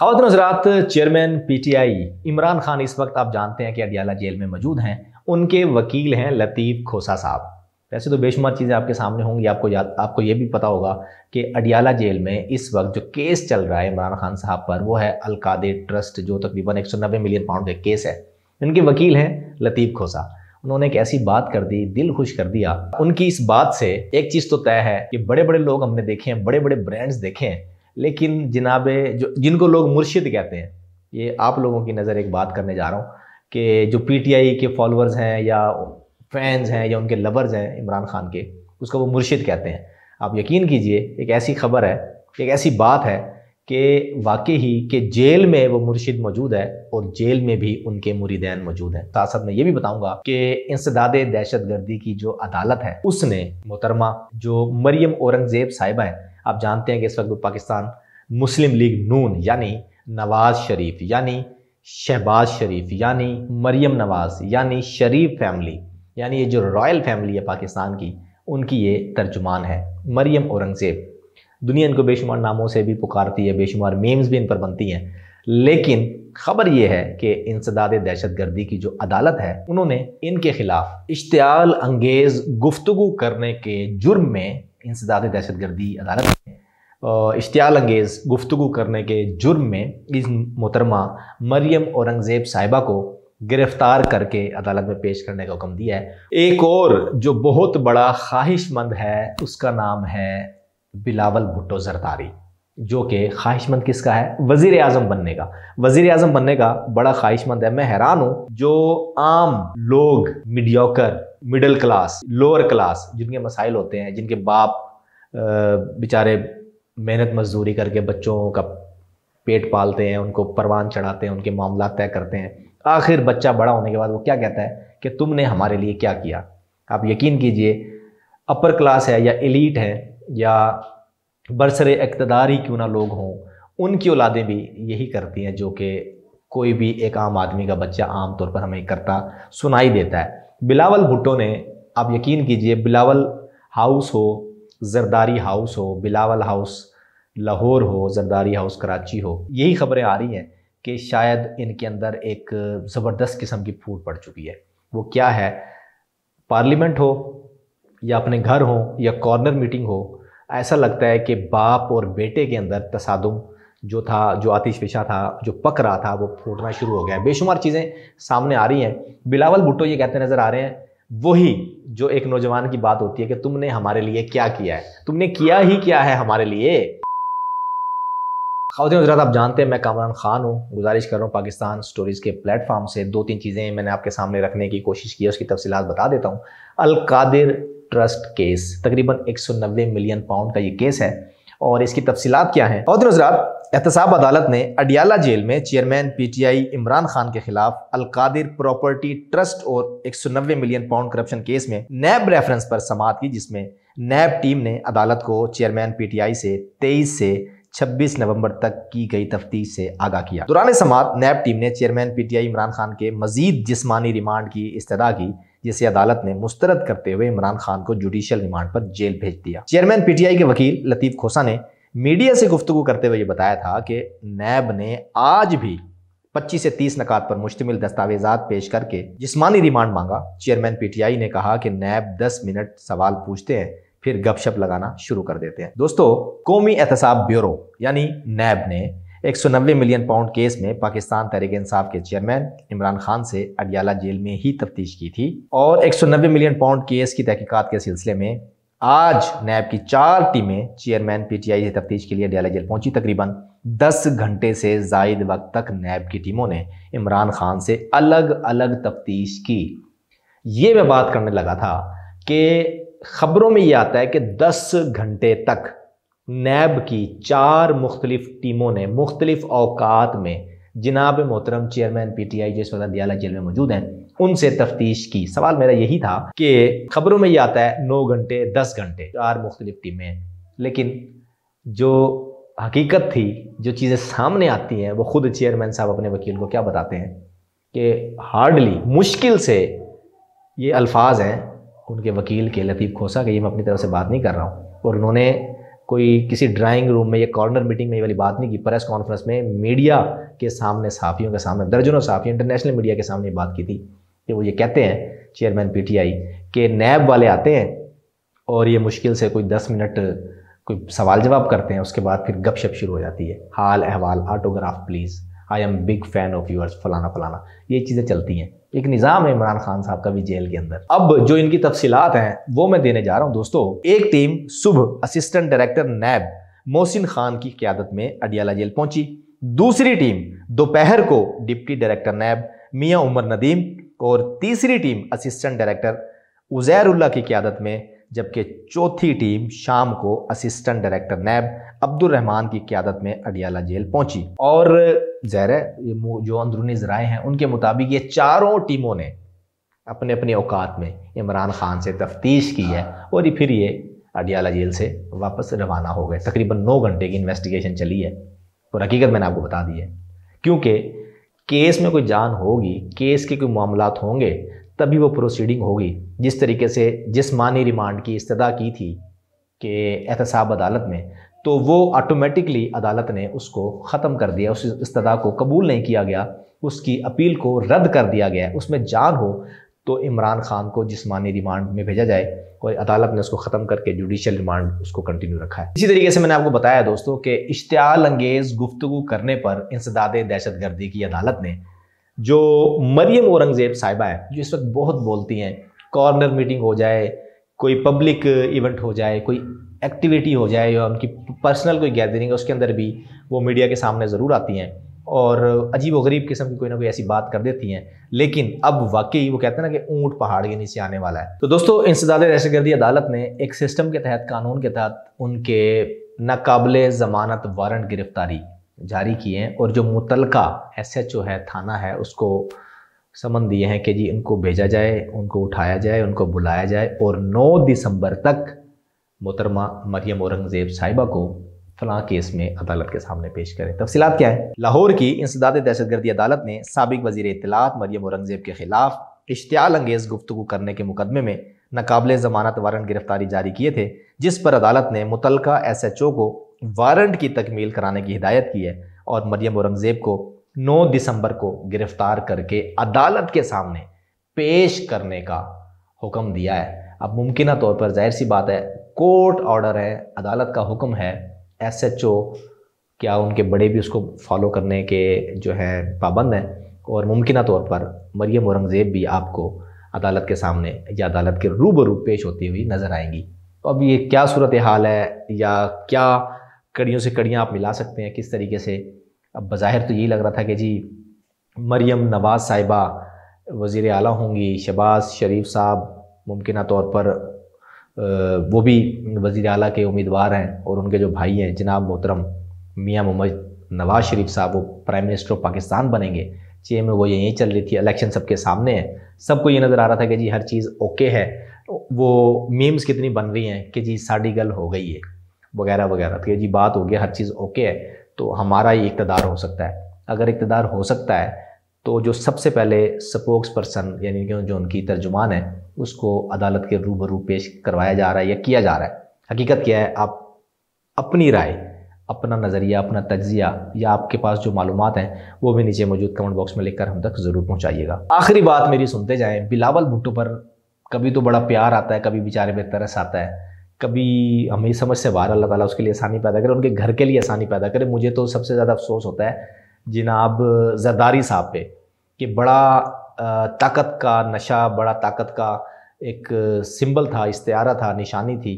खातन हजरात chairman PTI Imran Khan इस वक्त आप जानते हैं कि अडियाला जेल में मौजूद हैं उनके वकील हैं लतीफ़ खोसा साहब वैसे तो बेशुमार चीज़ें आपके सामने होंगी आपको याद आपको ये भी पता होगा कि अडियाला जेल में इस वक्त जो केस चल रहा है इमरान खान साहब पर वो है अलकादे ट्रस्ट जो तकरीबन एक मिलियन पाउंड का केस है इनके वकील हैं लतीफ़ खोसा उन्होंने एक ऐसी बात कर दी दिल खुश कर दिया उनकी इस बात से एक चीज़ तो तय है कि बड़े बड़े लोग हमने देखे हैं बड़े बड़े ब्रांड्स देखे हैं लेकिन जिनाब जो जिनको लोग मुर्शिद कहते हैं ये आप लोगों की नज़र एक बात करने जा रहा हूँ कि जो पीटीआई के फॉलोअर्स हैं या फैंस हैं या उनके लवर्स हैं इमरान खान के उसको वो मुर्शिद कहते हैं आप यकीन कीजिए एक ऐसी खबर है एक ऐसी बात है कि वाकई ही कि जेल में वो मुर्शिद मौजूद है और जेल में भी उनके मुरीदैन मौजूद हैं तासद मैं ये भी बताऊंगा कि इंसदाद दहशत गर्दी की जो अदालत है उसने मोहतरमा जो मरियम औरंगजेब साहिबा है आप जानते हैं कि इस वक्त पाकिस्तान मुस्लिम लीग नून यानी नवाज शरीफ यानी शहबाज शरीफ यानी मरियम नवाज यानी शरीफ फैमिली यानी ये जो रॉयल फैमिली है पाकिस्तान की उनकी ये तर्जुमान है मरियम औरंगजेब दुनिया इनको बेशुमार नामों से भी पुकारती है बेशुमार मेम्स भी इन पर बनती हैं लेकिन खबर यह है कि इंसदाद दहशत गर्दी की जो अदालत है उन्होंने इनके खिलाफ इश्तियाल अंगेज गुफ्तु करने के जुर्म में इंसदाद दहशत गर्दी अदालत इश्तियाल अंगेज गुफ्तु करने के जुर्म में इस मोहतरमा मरियम औरंगज़ेब साहिबा को गिरफ्तार करके अदालत में पेश करने का हुक्म दिया है एक और जो बहुत बड़ा ख्वाहिशमंद है उसका नाम है बिलावल भुट्टो जरदारी जो कि ख्वाहिशमंद किसका है वजीर आजम बनने का वजीर आजम बनने का बड़ा ख्वाहिशमंद है मैं हैरान हूँ जो आम लोग mediocre middle class lower class जिनके मसाइल होते हैं जिनके बाप बेचारे मेहनत मजदूरी करके बच्चों का पेट पालते हैं उनको परवान चढ़ाते हैं उनके मामला तय करते हैं आखिर बच्चा बड़ा होने के बाद वो क्या कहता है कि तुमने हमारे लिए क्या किया आप यकीन कीजिए अपर क्लास है या एलिट है या बरसर इकतदार ही क्यों ना लोग हों उनकी औलादें भी यही करती हैं जो कि कोई भी एक आम आदमी का बच्चा आम तौर पर हमें करता सुनाई देता है बिलावल भुट्टो ने आप यकीन कीजिए बिलावल हाउस हो जरदारी हाउस हो बिलावल हाउस लाहौर हो जरदारी हाउस कराची हो यही खबरें आ रही हैं कि शायद इनके अंदर एक ज़बरदस्त किस्म की फूट पड़ चुकी है वो क्या है पार्लियामेंट हो या अपने घर हो या कॉर्नर मीटिंग हो ऐसा लगता है कि बाप और बेटे के अंदर तसादम जो था जो आतिशफिशा था जो पक रहा था वो फूटना शुरू हो गया बेशुमार चीज़ें सामने आ रही हैं बिलावल भुट्टो ये कहते नज़र आ रहे हैं वही जो एक नौजवान की बात होती है कि तुमने हमारे लिए क्या किया है तुमने किया ही क्या है हमारे लिए खातिन हजरात आप जानते हैं मैं कामरान खान हूँ गुजारिश कर रहा हूँ पाकिस्तान स्टोरीज़ के प्लेटफॉर्म से दो तीन चीज़ें मैंने आपके सामने रखने की कोशिश की है उसकी तफसीत बता देता हूँ अलकादिर ट्रस्ट केस तकरीबन 190 मिलियन पाउंड का ये केस है और इसकी तफसीत क्या हैं खातिन हजरात एहतसाब अदालत ने अडियाला जेल में chairman P T I Imran Khan के खिलाफ अलकादिर प्रॉपर्टी ट्रस्ट और एक सौ नब्बे मिलियन पाउंड करप्शन केस में नैब रेफरेंस पर समात की जिसमें नैब टीम ने अदालत को चेयरमैन पी टी आई से तेईस से 26 नवंबर तक की गई तफ्तीश से आगाह किया दौरान समात नैब टीम ने चेयरमैन पीटीआई इमरान खान के मजीद जिसमानी रिमांड की इस्तः की जिसे अदालत ने मुस्तरद करते हुए इमरान खान को जुडिशियल रिमांड पर जेल भेज दिया चेयरमैन पीटीआई के वकील लतीफ खोसा ने मीडिया से गुफ्तु करते हुए ये बताया था कि नैब ने आज भी 25 से 30 नकात पर मुश्तमिल दस्तावेजात पेश करके जिस्मानी रिमांड मांगा चेयरमैन पीटीआई ने कहा कि नैब 10 मिनट सवाल पूछते हैं फिर गपशप लगाना शुरू कर देते हैं दोस्तों कौमी एहतसाब ब्यूरो यानी नैब ने एक मिलियन पाउंड केस में पाकिस्तान तहरीक इंसाफ के चेयरमैन इमरान खान से अडियाला जेल में ही तफ्तीश की थी और नब्बे मिलियन पाउंड केस की तहकीकत के सिलसिले में आज नैब की चार टीमें चेयरमैन पीटीआई से तफ्तीश के लिए अडियाला जेल पहुंची तकरीबन 10 घंटे से जायद वक्त तक नैब की टीमों ने इमरान खान से अलग अलग तफ्तीश की ये मैं बात करने लगा था कि खबरों में ये आता है कि 10 घंटे तक नैब की चार मुख्तलिफ टीमों ने मुख्तलिफ अवकात में जनाब मोहतरम चेयरमैन पी टी आई जिस वक्त दियाला जेल में मौजूद हैं उनसे तफ्तीश की सवाल मेरा यही था कि खबरों में ये आता है नौ घंटे दस घंटे चार मुख्तलिफ टीमें लेकिन जो हकीकत थी जो चीज़ें सामने आती हैं वो खुद चेयरमैन साहब अपने वकील को क्या बताते हैं कि हार्डली मुश्किल से ये अल्फाज हैं उनके वकील के लतीफ़ खोसा के ये मैं अपनी तरफ से बात नहीं कर रहा हूँ और उन्होंने कोई किसी ड्राइंग रूम में या कॉर्नर मीटिंग में ये वाली बात नहीं की प्रेस कॉन्फ्रेंस में मीडिया के सामने साफियों के सामने दर्जनों साफी इंटरनेशनल मीडिया के सामने बात की थी कि वो ये कहते हैं चेयरमैन पीटीआई के नैब वाले आते हैं और ये मुश्किल से कोई दस मिनट कोई सवाल जवाब करते हैं उसके बाद फिर गपशप शुरू हो जाती है हाल अहवाल autograph please I am big fan of yours फलाना फलाना ये चीज़ें चलती हैं एक निज़ाम है इमरान खान साहब का भी जेल के अंदर अब जो इनकी तफसीत हैं वो मैं देने जा रहा हूँ दोस्तों एक टीम सुबह assistant director NAB Mohsin Khan की क्यादत में अडियाला जेल पहुंची दूसरी टीम दोपहर को डिप्टी डायरेक्टर नैब मियाँ उमर नदीम और तीसरी टीम असिस्टेंट डायरेक्टर उजैरुल्ला की क्यादत में जबकि चौथी टीम शाम को assistant director NAB Abdul Rehman की क्यादत में अडियाला जेल पहुंची और जहर जो अंदरूनी जराए हैं उनके मुताबिक ये चारों टीमों ने अपने अपने औकात में इमरान खान से तफ्तीश की है और ये फिर ये अडियाला जेल से वापस रवाना हो गए तकरीबन नौ घंटे की इन्वेस्टिगेशन चली है और हकीकत मैंने आपको बता दी है क्योंकि केस में कोई जान होगी केस के कोई मामला होंगे तभी वो प्रोसीडिंग होगी जिस तरीके से जिस मानी रिमांड की इस्तः की थी कि एहतसाब अदालत में तो वो ऑटोमेटिकली अदालत ने उसको ख़त्म कर दिया उस इस्तः को कबूल नहीं किया गया उसकी अपील को रद्द कर दिया गया उसमें जान हो तो इमरान खान को जिसमानी रिमांड में भेजा जाए और अदालत ने उसको ख़त्म करके जुडिशल रिमांड उसको कंटिन्यू रखा है इसी तरीके से मैंने आपको बताया दोस्तों कि इश्तियाल अंगेज़ गुफ्तु करने पर इंसदाद दहशत गर्दी की अदालत ने जो मरियम औरंगज़ेब साहिबा है जो इस वक्त बहुत बोलती हैं कॉर्नर मीटिंग हो जाए कोई पब्लिक इवेंट हो जाए कोई एक्टिविटी हो जाए या उनकी पर्सनल कोई गैदरिंग है उसके अंदर भी वो मीडिया के सामने ज़रूर आती हैं और अजीब व गरीब किस्म की कोई ना कोई ऐसी बात कर देती हैं लेकिन अब वाकई वो कहते हैं ना कि ऊँट पहाड़ के नीचे आने वाला है तो दोस्तों इंसदाद दहशतगर्दी अदालत ने एक सिस्टम के तहत कानून के तहत उनके नाकबले ज़मानत वारंट गिरफ्तारी जारी किए हैं और जो मुतलका एस एच ओ है थाना है उसको समन दिए हैं कि जी इनको भेजा जाए उनको उठाया जाए उनको बुलाया जाए और 9 दिसंबर तक मोहतरमा मरियम औरंगज़ेब साहिबा को फलां केस में अदालत के सामने पेश करें तफसीत क्या है लाहौर की इंसदाद दहशतगर्दी अदालत ने सबक वजीर इतलात मरियम औरंगज़ेब के खिलाफ इश्तियाल अंगेज़ गुफ्तु करने के मुकदमे में नाकबले ज़मानत वारंट गिरफ्तारी जारी किए थे जिस पर अदालत ने मुतलका एस एच ओ को वारंट की तकमील कराने की हिदायत की है और मरियम औरंगज़ेब को 9 दिसंबर को गिरफ्तार करके अदालत के सामने पेश करने का हुक्म दिया है अब मुमकिन तौर पर जाहिर सी बात है कोर्ट ऑर्डर है अदालत का हुक्म है एस एच ओ क्या उनके बड़े भी उसको फॉलो करने के जो है पाबंद हैं और मुमकिन तौर पर मरियम औरंगज़ेब भी आपको अदालत के सामने या अदालत के रूबरू पेश होती हुई नज़र आएंगी तो अब ये क्या सूरत हाल है या क्या कड़ियों से कड़ियाँ आप मिला सकते हैं किस तरीके से अब बाहिर तो यही लग रहा था कि जी मरियम नवाज़ साहिबा वज़ी अला होंगी शबाज शरीफ साहब मुमकिन तौर पर वो भी वज़ी अला के उम्मीदवार हैं और उनके जो भाई हैं जनाब मोहतरम मियाँ मोहम्मद नवाज शरीफ साहब वो प्राइम मिनिस्टर ऑफ पाकिस्तान बनेंगे चे में वो यहीं चल रही थी इलेक्शन सबके सामने है सबको ये नज़र आ रहा था कि जी हर चीज़ ओके है वो मीम्स कितनी बन रही हैं कि जी साड़ी गल हो गई है वगैरह वगैरह तो ये जी बात हो गया हर चीज़ ओके है तो हमारा ये इकतदार हो सकता है अगर इकतदार हो सकता है तो जो सबसे पहले स्पोक्स पर्सन यानी कि जो उनकी तर्जुमान है उसको अदालत के रूबरू पेश करवाया जा रहा है या किया जा रहा है हकीकत क्या है आप अपनी राय अपना नज़रिया अपना तजिया या आपके पास जो मालूम हैं वो भी नीचे मौजूद कमेंट बॉक्स में लिखकर हम तक ज़रूर पहुँचाइएगा आखिरी बात मेरी सुनते जाएँ बिलावल भुट्टो पर कभी तो बड़ा प्यार आता है कभी बेचारे में तरस आता है कभी हमें समझ से बाहर अल्लाह ताला उसके लिए आसानी पैदा करे उनके घर के लिए आसानी पैदा करे मुझे तो सबसे ज़्यादा अफसोस होता है जिनाब जरदारी साहब पे कि बड़ा ताकत का नशा बड़ा ताकत का एक सिंबल था इस्तारा था निशानी थी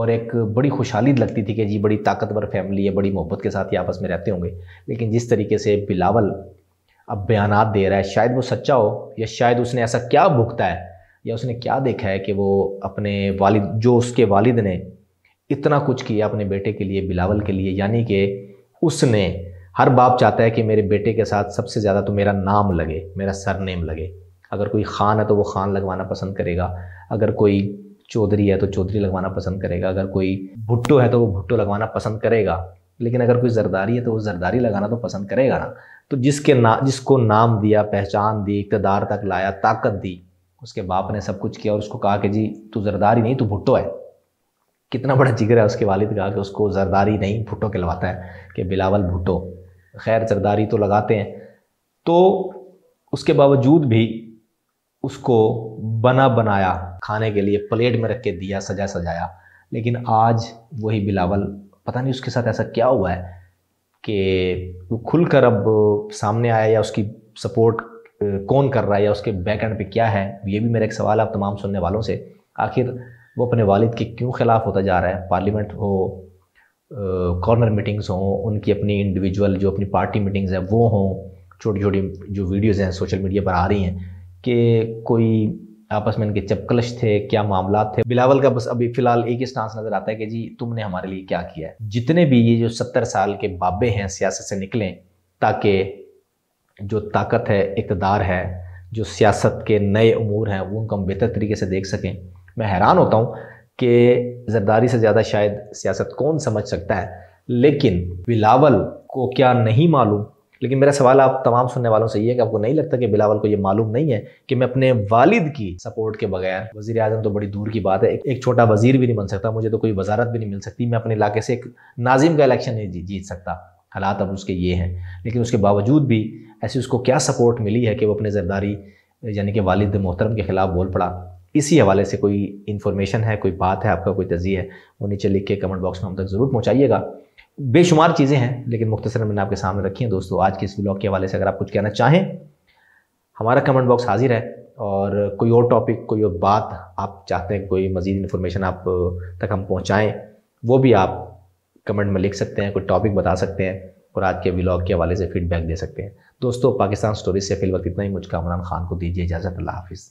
और एक बड़ी खुशहाली लगती थी कि जी बड़ी ताकतवर फैमिली है बड़ी मोहब्बत के साथ ही आपस में रहते होंगे लेकिन जिस तरीके से बिलावल अब बयान दे रहा है शायद वो सच्चा हो या शायद उसने ऐसा क्या भुगता है या उसने क्या देखा है कि वो अपने वालिद जो उसके वालिद ने इतना कुछ किया अपने बेटे के लिए बिलावल के लिए यानी कि उसने हर बाप चाहता है कि मेरे बेटे के साथ सबसे ज़्यादा तो मेरा नाम लगे मेरा सरनेम लगे अगर कोई ख़ान है तो वो ख़ान लगवाना पसंद करेगा अगर कोई चौधरी है तो चौधरी लगवाना पसंद करेगा अगर कोई भुट्टो है तो वो भुट्टो लगवाना पसंद करेगा लेकिन अगर कोई जरदारी है तो वो जरदारी लगाना तो पसंद करेगा ना तो जिसके ना जिसको नाम दिया पहचान दी इकतदार तक लाया ताकत दी उसके बाप ने सब कुछ किया और उसको कहा कि जी तू जरदारी नहीं तू भुट्टो है कितना बड़ा जिगर है उसके वालिद का कि उसको जरदारी नहीं भुट्टो कहलवाता है कि बिलावल भुट्टो खैर जरदारी तो लगाते हैं तो उसके बावजूद भी उसको बना बनाया खाने के लिए प्लेट में रख के दिया सजा सजाया लेकिन आज वही बिलावल पता नहीं उसके साथ ऐसा क्या हुआ है कि वो खुलकर अब सामने आया या उसकी सपोर्ट कौन कर रहा है या उसके बैक एंड पे क्या है ये भी मेरा एक सवाल है आप तमाम सुनने वालों से आखिर वो अपने वालिद के क्यों ख़िलाफ़ होता जा रहा है पार्लियामेंट हो कॉर्नर मीटिंग्स हों उनकी अपनी इंडिविजुअल जो अपनी पार्टी मीटिंग्स हैं वो हों छोटी छोटी जो वीडियोज़ हैं सोशल मीडिया पर आ रही हैं कि कोई आपस में इनके चपकलश थे क्या मामला थे बिलावल का बस अभी फ़िलहाल एक ही स्टांस नज़र आता है कि जी तुमने हमारे लिए क्या किया है जितने भी ये जो सत्तर साल के बाबे हैं सियासत से निकलें ताकि जो ताकत है इकतदार है जो सियासत के नए अमूर हैं वो उनको हम बेहतर तरीके से देख सकें मैं हैरान होता हूँ कि जरदारी से ज़्यादा शायद सियासत कौन समझ सकता है लेकिन बिलावल को क्या नहीं मालूम लेकिन मेरा सवाल आप तमाम सुनने वालों से ये है कि आपको नहीं लगता कि बिलावल को ये मालूम नहीं है कि मैं अपने वालिद की सपोर्ट के बगैर वजीर अजम तो बड़ी दूर की बात है एक, एक छोटा वजीर भी नहीं बन सकता मुझे तो कोई वजारत भी नहीं मिल सकती मैं अपने इलाके से एक नाजिम का इलेक्शन नहीं जीत सकता हालात अब उसके ये हैं लेकिन उसके बावजूद भी ऐसी उसको क्या सपोर्ट मिली है कि वो अपने जरदारी यानी कि वालिद मोहतरम के ख़िलाफ़ बोल पड़ा इसी हवाले से कोई इन्फॉर्मेशन है कोई बात है आपका कोई तजी है वो नीचे लिख के कमेंट बॉक्स में हम तक ज़रूर पहुँचाइएगा बेशुमार चीज़ें हैं लेकिन मुख्तर मैंने आपके सामने रखी हैं दोस्तों आज के इस ब्लॉग के हवाले से अगर आप कुछ कहना चाहें हमारा कमेंट बॉक्स हाजिर है और कोई और टॉपिक कोई और बात आप चाहते हैं कोई मज़ीद इन्फॉर्मेशन आप तक हम पहुँचाएँ वो भी आप कमेंट में लिख सकते हैं कोई टॉपिक बता सकते हैं और आज के ब्लॉग के हवाले से फीडबैक दे सकते हैं दोस्तों पाकिस्तान स्टोरी से फिलवक्त इतना ही मुझका इमरान खान को दीजिए इजाज़त अल्लाह हाफिज़